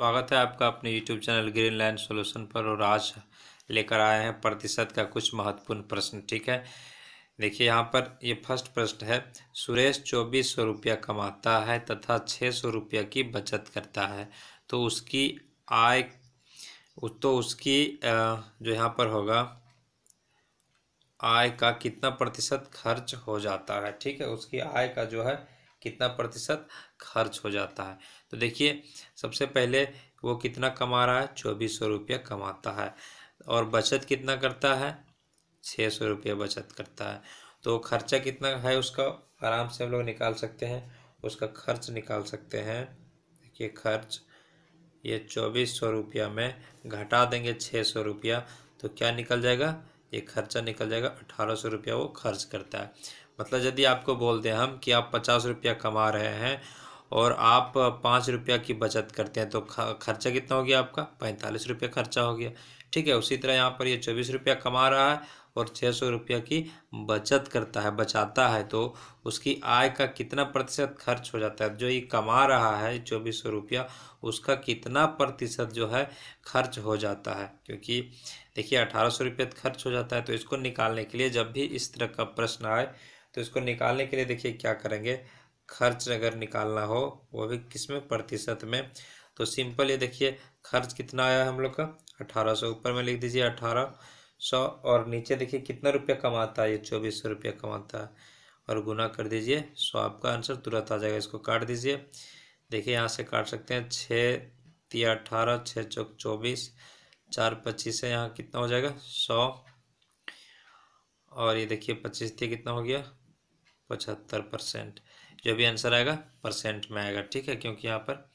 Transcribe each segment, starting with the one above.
स्वागत है आपका अपने YouTube channel green line solution पर और आज लेकर आए हैं प्रतिशत का कुछ महत्वपूर्ण प्रश्न ठीक है देखिए यहाँ पर ये फर्स्ट प्रश्न है सुरेश चौबीस सौ रुपया कमाता है तथा छः सौ रुपया की बचत करता है तो उसकी आय तो उसकी जो यहाँ पर होगा आय का कितना प्रतिशत खर्च हो जाता है ठीक है उसकी आय का जो है कितना प्रतिशत खर्च हो जाता है तो देखिए सबसे पहले वो कितना कमा रहा है चौबीस सौ रुपया कमाता है और बचत कितना करता है छः सौ रुपया बचत करता है तो खर्चा कितना है उसका आराम से हम लोग निकाल सकते हैं उसका खर्च निकाल सकते हैं देखिए खर्च ये चौबीस सौ रुपया में घटा देंगे छः सौ रुपया तो क्या निकल जाएगा ये खर्चा निकल जाएगा अठारह सौ रुपया वो खर्च करता है मतलब यदि आपको बोल दें हम कि आप पचास रुपया कमा रहे हैं और आप पाँच रुपया की बचत करते हैं तो खर्चा कितना हो गया आपका पैंतालीस रुपया खर्चा हो गया ठीक है उसी तरह यहाँ पर ये चौबीस रुपया कमा रहा है और छः सौ रुपया की बचत करता है बचाता है तो उसकी आय का कितना प्रतिशत खर्च हो जाता है जो ये कमा रहा है चौबीस सौ रुपया उसका कितना प्रतिशत जो है खर्च हो जाता है क्योंकि देखिए अठारह सौ रुपया खर्च हो जाता है तो इसको निकालने के लिए जब भी इस तरह का प्रश्न आए तो इसको निकालने के लिए देखिए क्या करेंगे खर्च अगर निकालना हो वो भी किस में प्रतिशत में तो सिंपल ये देखिए खर्च कितना आया हम लोग का अठारह सौ ऊपर में लिख दीजिए अठारह सौ और नीचे देखिए कितना रुपया कमाता है ये चौबीस सौ रुपया कमाता है और गुना कर दीजिए सो आपका आंसर तुरंत आ जाएगा इसको काट दीजिए देखिए यहाँ से काट सकते हैं छः तीन अठारह छः चौक चौबीस चार पच्चीस है यहाँ कितना हो जाएगा सौ और ये देखिए पच्चीस तिया कितना हो गया पचहत्तर परसेंट जो भी आंसर आएगा परसेंट में आएगा ठीक है क्योंकि यहाँ पर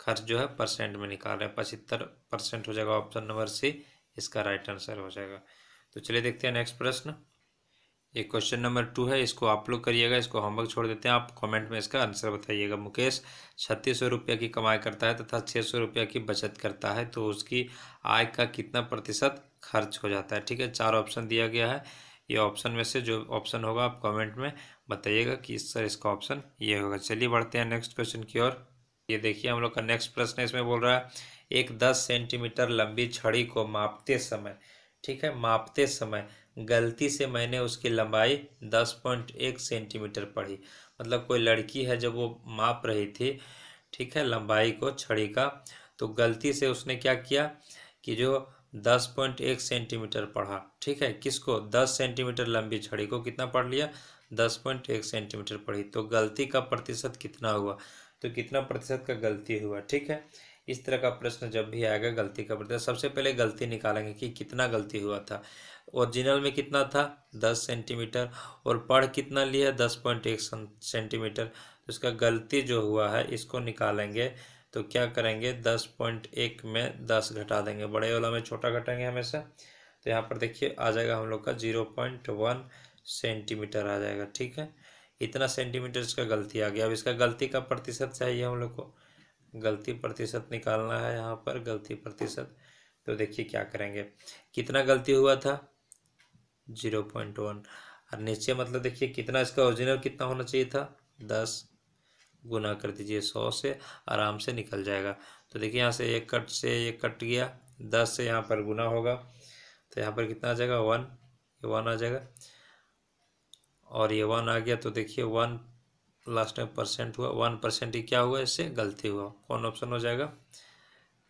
खर्च जो है परसेंट में निकाल रहे हैं पचहत्तर परसेंट हो जाएगा ऑप्शन नंबर सी इसका राइट आंसर हो जाएगा तो चलिए देखते हैं नेक्स्ट प्रश्न ये क्वेश्चन नंबर टू है इसको आप लोग करिएगा इसको होमवर्क छोड़ देते हैं आप कमेंट में इसका आंसर बताइएगा मुकेश छत्तीस सौ रुपया की कमाई करता है तथा छः सौ रुपया की बचत करता है तो उसकी आय का कितना प्रतिशत खर्च हो जाता है ठीक है चार ऑप्शन दिया गया है ये ऑप्शन में से जो ऑप्शन होगा आप कमेंट में बताइएगा कि सर इसका ऑप्शन ये होगा चलिए बढ़ते हैं नेक्स्ट क्वेश्चन की ओर ये देखिए हम लोग का नेक्स्ट प्रश्न इसमें बोल रहा है एक दस सेंटीमीटर लंबी छड़ी को मापते समय ठीक है मापते समय गलती से मैंने उसकी लंबाई दस पॉइंट एक सेंटीमीटर पढ़ी मतलब कोई लड़की है जब वो माप रही थी ठीक है लंबाई को छड़ी का तो गलती से उसने क्या किया कि जो दस पॉइंट एक सेंटीमीटर पढ़ा ठीक है किसको दस सेंटीमीटर लंबी छड़ी को कितना पढ़ लिया दस पॉइंट एक सेंटीमीटर पढ़ी तो गलती का प्रतिशत कितना हुआ तो कितना प्रतिशत का गलती हुआ ठीक है इस तरह का प्रश्न जब भी आएगा गलती का प्रतिशत सबसे पहले गलती निकालेंगे कि कितना गलती हुआ था ओरिजिनल में कितना था दस सेंटीमीटर और पढ़ कितना लिया दस पॉइंट एक सेंटीमीटर तो इसका गलती जो हुआ है इसको निकालेंगे तो क्या करेंगे दस पॉइंट एक में दस घटा देंगे बड़े वाला में छोटा घटाएंगे हमेशा तो यहाँ पर देखिए आ जाएगा हम लोग का जीरो पॉइंट वन सेंटीमीटर आ जाएगा ठीक है इतना सेंटीमीटर इसका गलती आ गया अब इसका गलती का प्रतिशत चाहिए हम लोग को गलती प्रतिशत निकालना है यहाँ पर गलती प्रतिशत तो देखिए क्या करेंगे कितना गलती हुआ था जीरो पॉइंट वन और नीचे मतलब देखिए कितना इसका ओरिजिनल कितना होना चाहिए था दस गुना कर दीजिए सौ से आराम से निकल जाएगा तो देखिए यहाँ से एक कट से एक कट गया दस से यहाँ पर गुना होगा तो यहाँ पर कितना आ जाएगा वन ये वन आ जाएगा और ये वन आ गया तो देखिए वन लास्ट टाइम परसेंट हुआ वन परसेंट ही क्या हुआ इससे गलती हुआ कौन ऑप्शन हो जाएगा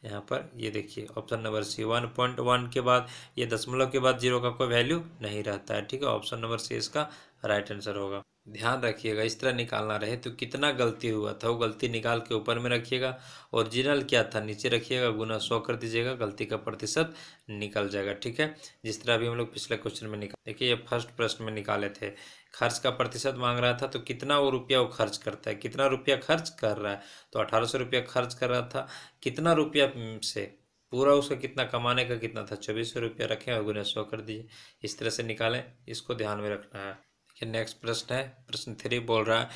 यहाँ पर ये देखिए option number C one point one के बाद ये दशमलव के बाद जीरो का कोई वैल्यू नहीं रहता है ठीक है ऑप्शन नंबर सी इसका राइट आंसर होगा ध्यान रखिएगा इस तरह निकालना रहे तो कितना गलती हुआ था वो गलती निकाल के ऊपर में रखिएगा ओरिजिनल क्या था नीचे रखिएगा गुना सौ कर दीजिएगा गलती का प्रतिशत निकल जाएगा ठीक है जिस तरह अभी हम लोग पिछले क्वेश्चन में निकाल देखिए ये फर्स्ट प्रश्न में निकाले थे खर्च का प्रतिशत मांग रहा था तो कितना वो रुपया वो खर्च करता है कितना रुपया खर्च कर रहा है तो अठारह सौ रुपया खर्च कर रहा था कितना रुपया से पूरा उसका कितना कमाने का कितना था चौबीस सौ रुपया रखें और गुना सौ कर दीजिए इस तरह से निकालें इसको ध्यान में रखना है ये नेक्स्ट प्रश्न है प्रश्न थ्री बोल रहा है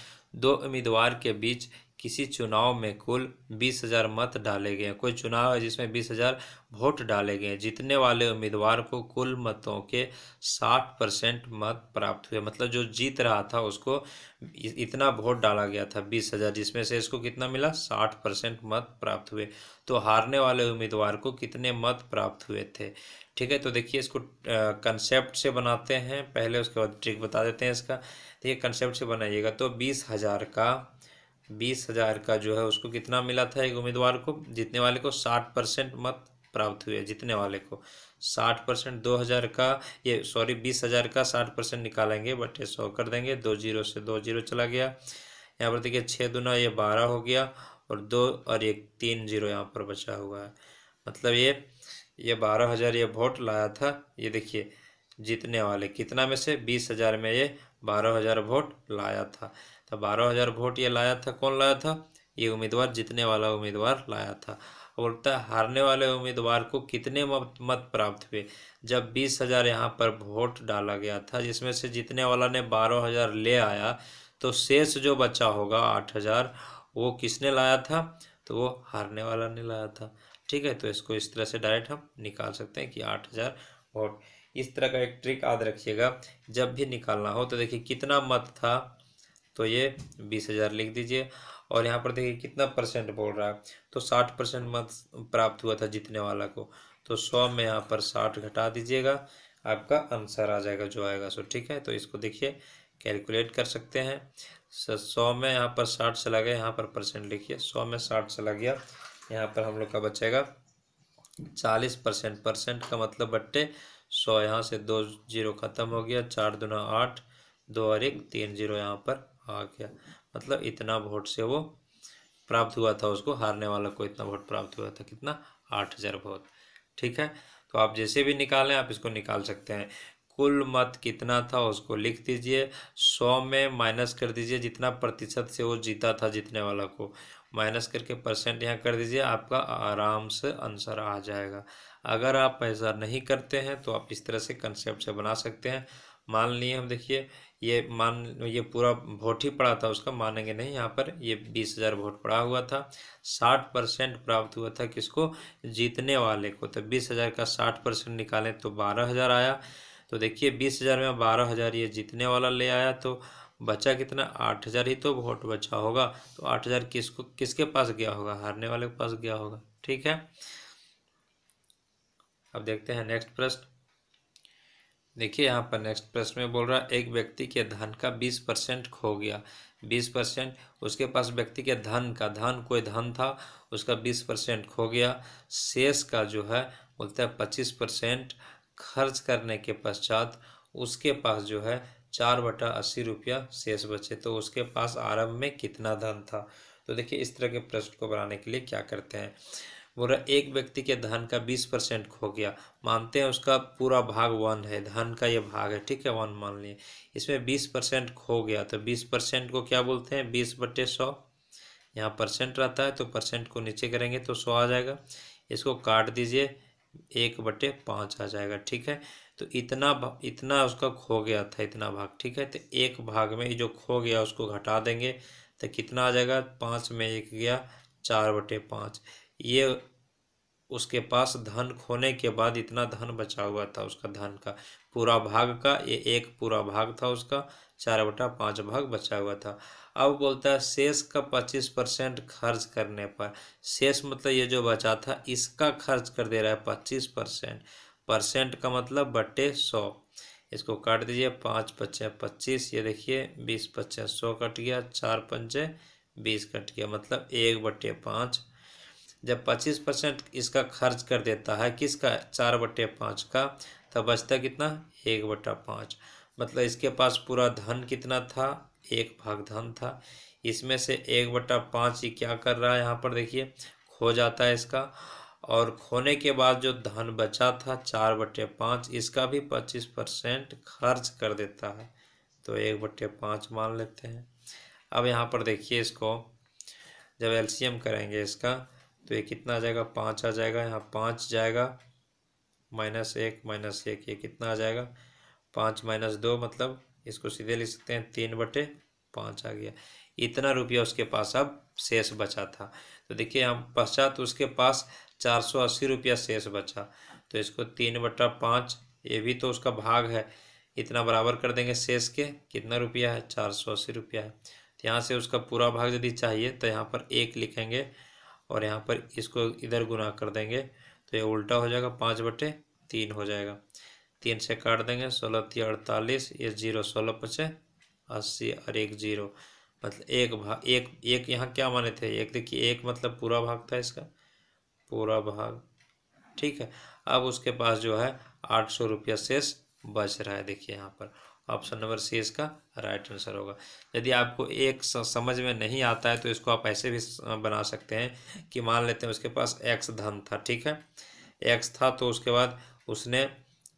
दो उम्मीदवार के बीच किसी चुनाव में कुल बीस हजार मत डाले गए हैं कोई चुनाव है जिसमें बीस हजार वोट डाले गए हैं जीतने वाले उम्मीदवार को कुल मतों के साठ परसेंट मत प्राप्त हुए मतलब जो जीत रहा था उसको इतना वोट डाला गया था बीस हजार जिसमें से इसको कितना मिला साठ परसेंट मत प्राप्त हुए तो हारने वाले उम्मीदवार को कितने मत प्राप्त हुए थे ठीक है तो देखिए इसको कंसेप्ट से बनाते हैं पहले उसके बाद ट्रिक बता देते हैं इसका देखिए कंसेप्ट से बनाइएगा तो बीस हजार का बीस हजार का जो है उसको कितना मिला था एक उम्मीदवार को जितने वाले को साठ परसेंट मत प्राप्त हुए जितने वाले को साठ परसेंट दो हज़ार का ये सॉरी बीस हज़ार का साठ परसेंट निकालेंगे बट ये सौ कर देंगे दो जीरो से दो जीरो चला गया यहाँ पर देखिए छः दुना ये बारह हो गया और दो और एक तीन जीरो यहाँ पर बचा हुआ है मतलब ये ये बारह हज़ार ये वोट लाया था ये देखिए जीतने वाले कितना में से बीस हज़ार में ये बारह हज़ार वोट लाया था तो बारह हज़ार वोट ये लाया था कौन लाया था ये उम्मीदवार जीतने वाला उम्मीदवार लाया था बोलता है हारने वाले उम्मीदवार को कितने मत प्राप्त हुए जब बीस हज़ार यहाँ पर वोट डाला गया था जिसमें से जीतने वाला ने बारह हज़ार ले आया तो शेष जो बचा होगा आठ हज़ार वो किसने लाया था तो वो हारने वाला ने लाया था ठीक है तो इसको इस तरह से डायरेक्ट हम निकाल सकते हैं कि आठ हज़ार वोट इस तरह का एक ट्रिक याद रखिएगा जब भी निकालना हो तो देखिए कितना मत था तो ये बीस हज़ार लिख दीजिए और यहाँ पर देखिए कितना परसेंट बोल रहा है तो साठ परसेंट मत प्राप्त हुआ था जीतने वाला को तो सौ में यहाँ पर साठ घटा दीजिएगा आपका आंसर आ जाएगा जो आएगा सो ठीक है तो इसको देखिए कैलकुलेट कर सकते हैं सौ में यहाँ पर साठ चला गया यहाँ पर परसेंट लिखिए सौ में साठ चला गया यहाँ पर हम लोग का बचेगा चालीस परसेंट परसेंट का मतलब बट्टे सौ यहाँ से दो जीरो ख़त्म हो गया चार दुना आठ दो और एक तीन जीरो यहाँ पर आ गया मतलब इतना वोट से वो प्राप्त हुआ था उसको हारने वाला को इतना वोट प्राप्त हुआ था कितना आठ हज़ार वोट ठीक है तो आप जैसे भी निकालें आप इसको निकाल सकते हैं कुल मत कितना था उसको लिख दीजिए सौ में माइनस कर दीजिए जितना प्रतिशत से वो जीता था जीतने वाला को माइनस करके परसेंट यहाँ कर दीजिए आपका आराम से आंसर आ जाएगा अगर आप ऐसा नहीं करते हैं तो आप इस तरह से कंसेप्ट से बना सकते हैं मान लिए हम देखिए ये मान ये पूरा वोट ही पड़ा था उसका मानेंगे नहीं यहाँ पर ये बीस हज़ार वोट पड़ा हुआ था साठ परसेंट प्राप्त हुआ था किसको जीतने वाले को तो बीस हज़ार का साठ परसेंट निकालें तो बारह हज़ार आया तो देखिए बीस हज़ार में बारह हज़ार ये जीतने वाला ले आया तो बचा कितना आठ हज़ार ही तो वोट बचा होगा तो आठ हज़ार किसको किसके पास गया होगा हारने वाले के पास गया होगा ठीक है अब देखते हैं नेक्स्ट प्रश्न देखिए यहाँ पर नेक्स्ट प्रश्न में बोल रहा है एक व्यक्ति के धन का बीस परसेंट खो गया बीस परसेंट उसके पास व्यक्ति के धन का धन कोई धन था उसका बीस परसेंट खो गया शेष का जो है बोलते हैं पच्चीस परसेंट खर्च करने के पश्चात उसके पास जो है चार बटा अस्सी रुपया शेष बचे तो उसके पास आरंभ में कितना धन था तो देखिए इस तरह के प्रश्न को बनाने के लिए क्या करते हैं बोल एक व्यक्ति के धन का बीस परसेंट खो गया मानते हैं उसका पूरा भाग वन है धन का ये भाग है ठीक है वन मान लिए इसमें बीस परसेंट खो गया तो बीस परसेंट को क्या बोलते हैं बीस बटे सौ यहाँ परसेंट रहता है तो परसेंट को नीचे करेंगे तो सौ आ जाएगा इसको काट दीजिए एक बटे पाँच आ जाएगा ठीक है तो इतना इतना उसका खो गया था इतना भाग ठीक है तो एक भाग में जो खो गया उसको घटा देंगे तो कितना आ जाएगा पाँच में एक गया चार बटे पाँच ये उसके पास धन खोने के बाद इतना धन बचा हुआ था उसका धन का पूरा भाग का ये एक पूरा भाग था उसका चार बटा पाँच भाग बचा हुआ था अब बोलता है शेष का पच्चीस परसेंट खर्च करने पर शेष मतलब ये जो बचा था इसका खर्च कर दे रहा है पच्चीस परसेंट परसेंट का मतलब बटे सौ इसको काट दीजिए पाँच पच्चे पच्चीस ये देखिए बीस पच्चे सौ कट गया चार पंचे बीस कट गया मतलब एक बटे पाँच जब पच्चीस परसेंट इसका खर्च कर देता है किसका चार बटे पाँच का तब बचता कितना एक बटा पाँच मतलब इसके पास पूरा धन कितना था एक भाग धन था इसमें से एक बटा पाँच ही क्या कर रहा है यहाँ पर देखिए खो जाता है इसका और खोने के बाद जो धन बचा था चार बटे पाँच इसका भी पच्चीस परसेंट खर्च कर देता है तो एक बटे पाँच मान लेते हैं अब यहाँ पर देखिए इसको जब एलसीएम करेंगे इसका तो ये कितना आ जाएगा पाँच आ जाएगा यहाँ पाँच जाएगा माइनस एक माइनस एक ये कितना आ जाएगा पाँच माइनस दो मतलब इसको सीधे लिख सकते हैं तीन बटे पाँच आ गया इतना रुपया उसके पास अब शेष बचा था तो देखिए हम पश्चात उसके पास चार सौ अस्सी रुपया शेष बचा तो इसको तीन बटा पाँच ये भी तो उसका भाग है इतना बराबर कर देंगे शेष के कितना रुपया है चार सौ अस्सी रुपया है तो यहाँ से उसका पूरा भाग यदि चाहिए तो यहाँ पर एक लिखेंगे और यहाँ पर इसको इधर गुना कर देंगे तो ये उल्टा हो जाएगा पाँच बटे तीन हो जाएगा तीन से काट देंगे सोलह तीन अड़तालीस ये जीरो सोलह पचे अस्सी और एक जीरो मतलब एक भाग एक एक यहाँ क्या माने थे एक देखिए एक मतलब पूरा भाग था इसका पूरा भाग ठीक है अब उसके पास जो है आठ सौ रुपया शेष बच रहा है देखिए यहाँ पर ऑप्शन नंबर सी इसका राइट आंसर होगा यदि आपको एक समझ में नहीं आता है तो इसको आप ऐसे भी बना सकते हैं कि मान लेते हैं उसके पास एक्स धन था ठीक है एक्स था तो उसके बाद उसने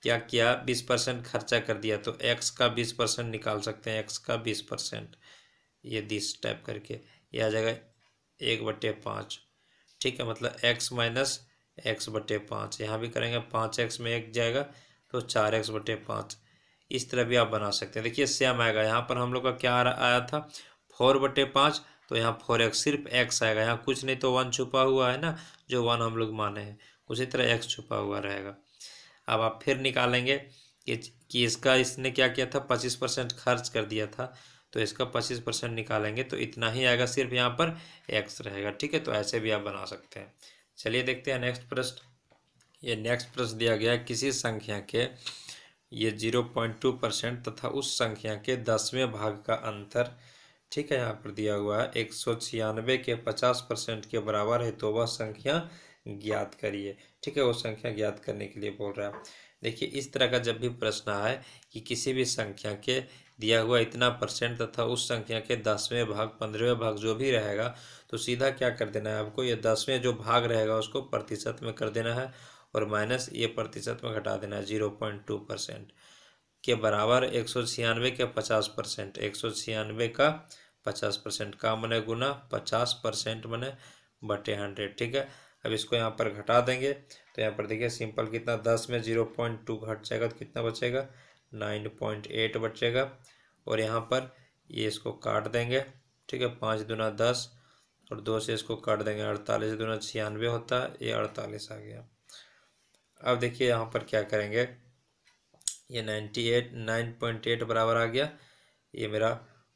क्या किया बीस परसेंट खर्चा कर दिया तो एक्स का बीस परसेंट निकाल सकते हैं एक्स का बीस परसेंट ये दिस टाइप करके ये आ जाएगा एक बटे पाँच ठीक है मतलब एक्स माइनस एक्स बटे पाँच यहाँ भी करेंगे पाँच एक्स में एक जाएगा तो चार एक्स बटे पाँच इस तरह भी आप बना सकते हैं देखिए सेम आएगा यहाँ पर हम लोग का क्या आया था फोर बटे पाँच तो यहाँ फोर एक्स सिर्फ एक्स आएगा यहाँ कुछ नहीं तो वन छुपा हुआ है ना जो वन हम लोग माने हैं उसी तरह एक्स छुपा हुआ रहेगा अब आप फिर निकालेंगे कि, कि इसका इसने क्या किया था पच्चीस परसेंट खर्च कर दिया था तो इसका पच्चीस परसेंट निकालेंगे तो इतना ही आएगा सिर्फ यहाँ पर एक्स रहेगा ठीक है तो ऐसे भी आप बना सकते हैं चलिए देखते हैं नेक्स्ट प्रश्न ये नेक्स्ट प्रश्न दिया गया किसी संख्या के ये जीरो पॉइंट टू परसेंट तथा उस संख्या के दसवें भाग का अंतर ठीक है यहाँ पर दिया हुआ है एक सौ छियानवे के पचास परसेंट के बराबर है तो वह संख्या ज्ञात करिए ठीक है वो संख्या ज्ञात करने के लिए बोल रहा है देखिए इस तरह का जब भी प्रश्न आए कि किसी भी संख्या के दिया हुआ इतना परसेंट तथा उस संख्या के दसवें भाग पंद्रहवें भाग जो भी रहेगा तो सीधा क्या कर देना है आपको ये दसवें जो भाग रहेगा उसको प्रतिशत में कर देना है और माइनस ये प्रतिशत में घटा देना जीरो पॉइंट टू परसेंट के बराबर एक सौ छियानवे के पचास परसेंट एक सौ छियानवे का पचास परसेंट का मैंने गुना पचास परसेंट मैंने बटे हंड्रेड ठीक है अब इसको यहाँ पर घटा देंगे तो यहाँ पर देखिए सिंपल कितना दस में जीरो पॉइंट टू घट जाएगा तो कितना बचेगा नाइन पॉइंट एट बचेगा और यहाँ पर ये इसको काट देंगे ठीक है पाँच दुना दस और दो से इसको काट देंगे अड़तालीस दुना छियानवे होता है ये अड़तालीस आ गया अब देखिए यहाँ पर क्या करेंगे ये ninety eight nine point eight बराबर आ गया ये मेरा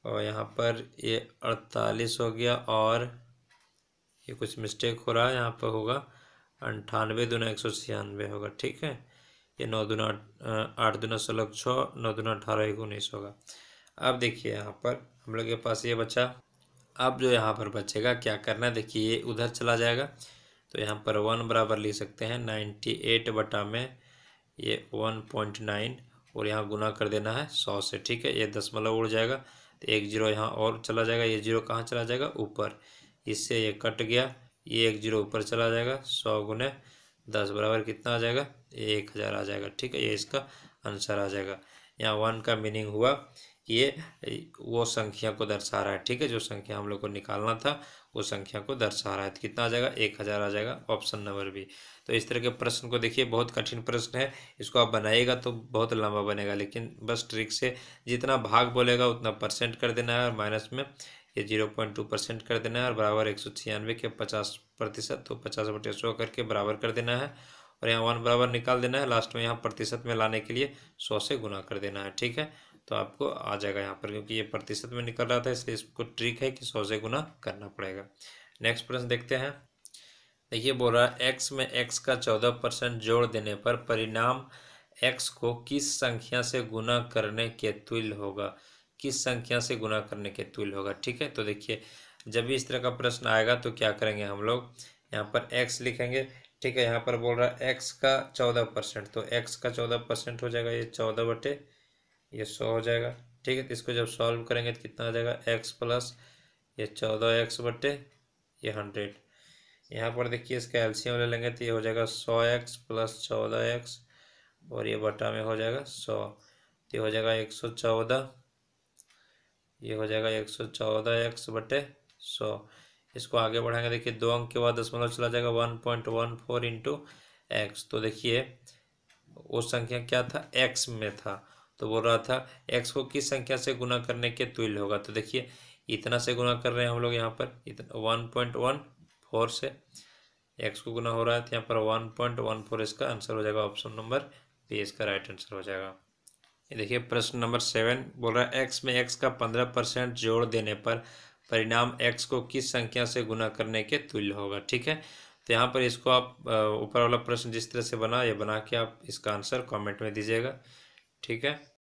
और यहाँ पर ये अड़तालीस हो गया और ये कुछ मिस्टेक हो रहा है यहाँ पर होगा अंठानवे दोनों एक सौ छियानवे होगा ठीक है ये नौ दूना आठ दूना सोलह छः नौ दुना अठारह एक उन्नीस होगा अब देखिए यहाँ पर हम लोग के पास ये बचा अब जो यहाँ पर बचेगा क्या करना है देखिए ये उधर चला जाएगा तो यहाँ पर वन बराबर लिख सकते हैं नाइन्टी एट बटा में ये वन पॉइंट नाइन और यहाँ गुना कर देना है सौ से ठीक है ये दशमलव मतलब उड़ जाएगा तो एक जीरो यहाँ और चला जाएगा ये जीरो कहाँ चला जाएगा ऊपर इससे ये कट गया ये एक जीरो ऊपर चला जाएगा सौ गुने दस बराबर कितना आ जाएगा एक हज़ार आ जाएगा ठीक है ये इसका आंसर आ जाएगा यहाँ वन का मीनिंग हुआ ये वो संख्या को दर्शा रहा है ठीक है जो संख्या हम लोग को निकालना था उस संख्या को दर्शा रहा है तो कितना आ जाएगा एक हज़ार आ जाएगा ऑप्शन नंबर बी तो इस तरह के प्रश्न को देखिए बहुत कठिन प्रश्न है इसको आप बनाइएगा तो बहुत लंबा बनेगा लेकिन बस ट्रिक से जितना भाग बोलेगा उतना परसेंट कर देना है और माइनस में ये जीरो पॉइंट टू परसेंट कर देना है और बराबर एक सौ छियानवे के पचास प्रतिशत तो पचास बटे सौ करके बराबर कर देना है और यहाँ वन बराबर निकाल देना है लास्ट में यहाँ प्रतिशत में लाने के लिए सौ से गुना कर देना है ठीक है तो आपको आ जाएगा यहाँ पर क्योंकि ये प्रतिशत में निकल रहा था इसलिए इसको ट्रिक है कि सौ से गुना करना पड़ेगा नेक्स्ट प्रश्न देखते हैं देखिए बोल रहा है एक्स में एक्स का चौदह परसेंट जोड़ देने पर परिणाम एक्स को किस संख्या से गुना करने के तुल होगा किस संख्या से गुना करने के तुल होगा ठीक है तो देखिए जब भी इस तरह का प्रश्न आएगा तो क्या करेंगे हम लोग यहाँ पर एक्स लिखेंगे ठीक है यहाँ पर बोल रहा है एक्स का चौदह परसेंट तो एक्स का चौदह परसेंट हो जाएगा ये चौदह बटे ये सौ हो जाएगा ठीक है तो इसको जब सॉल्व करेंगे तो कितना आ जाएगा एक्स प्लस ये चौदह एक्स बटे ये हंड्रेड यहाँ पर देखिए इसका एलसीएम ले लेंगे तो ये हो जाएगा सौ एक्स प्लस चौदह एक्स और ये बटा में हो जाएगा सौ तो ये हो जाएगा एक सौ चौदह ये हो जाएगा एक सौ चौदह एक्स बटे सौ इसको आगे बढ़ाएंगे देखिए दो अंक के बाद दशमलव चला जाएगा one point one four into X तो देखिए वो संख्या क्या था एक्स में था तो बोल रहा था एक्स को किस संख्या से गुना करने के तुल्य होगा तो देखिए इतना से गुना कर रहे हैं हम लोग यहाँ पर इतना वन पॉइंट वन फोर से एक्स को गुना हो रहा है तो यहाँ पर वन पॉइंट वन फोर इसका आंसर हो जाएगा ऑप्शन नंबर बी इसका राइट आंसर हो जाएगा ये देखिए प्रश्न नंबर सेवन बोल रहा है एक्स में एक्स का पंद्रह परसेंट जोड़ देने पर परिणाम एक्स को किस संख्या से गुना करने के तुल्य होगा ठीक है तो यहाँ पर इसको आप ऊपर वाला प्रश्न जिस तरह से बना ये बना के आप इसका आंसर कमेंट में दीजिएगा ठीक है